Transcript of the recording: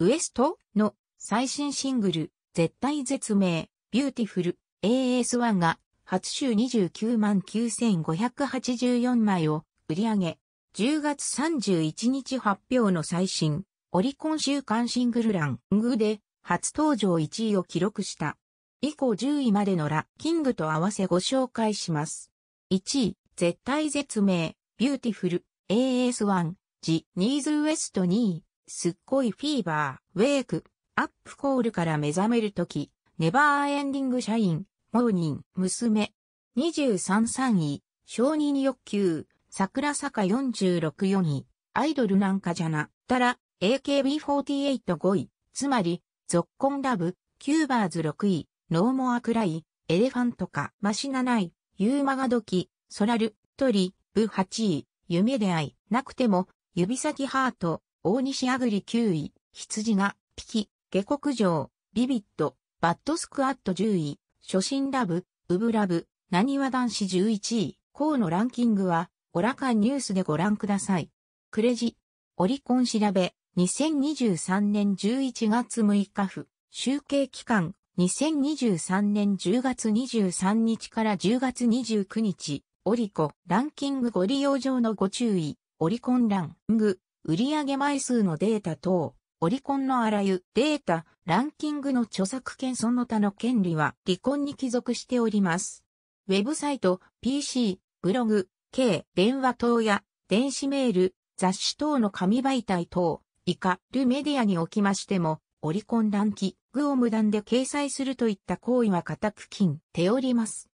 ウエストの最新シングル、絶対絶命、ビューティフル、AS1 が、初週29万9584枚を売り上げ、10月31日発表の最新、オリコン週間シングルラングで、初登場1位を記録した。以降10位までのラッキングと合わせご紹介します。1位、絶対絶命、ビューティフル、AS1、ジ、ニーズウエスト2位、すっごいフィーバー、ウェイク、アップコールから目覚めるとき、ネバーエンディング社員、モーニン、娘。233位、承認欲求、桜坂464位、アイドルなんかじゃな、たら、AKB485 位、つまり、ゾッコンラブ、キューバーズ6位、ノーモアクライ、エレファントか、マシナナユーマガドキ、ソラル、トリ、ブ8位、夢で会い、なくても、指先ハート、大西アグリ9位、羊が、ピキ、下克上、ビビット、バッドスクワット10位、初心ラブ、ウブラブ、なにわ男子11位、うのランキングは、オラカニュースでご覧ください。クレジ、オリコン調べ、2023年11月6日府、集計期間、2023年10月23日から10月29日、オリコ、ランキングご利用上のご注意、オリコンラング、売上枚数のデータ等、オリコンのあらゆデータ、ランキングの著作権その他の権利は離婚に帰属しております。ウェブサイト、PC、ブログ、K、電話等や、電子メール、雑誌等の紙媒体等、以下、るメディアにおきましても、オリコンランキングを無断で掲載するといった行為は固く禁ております。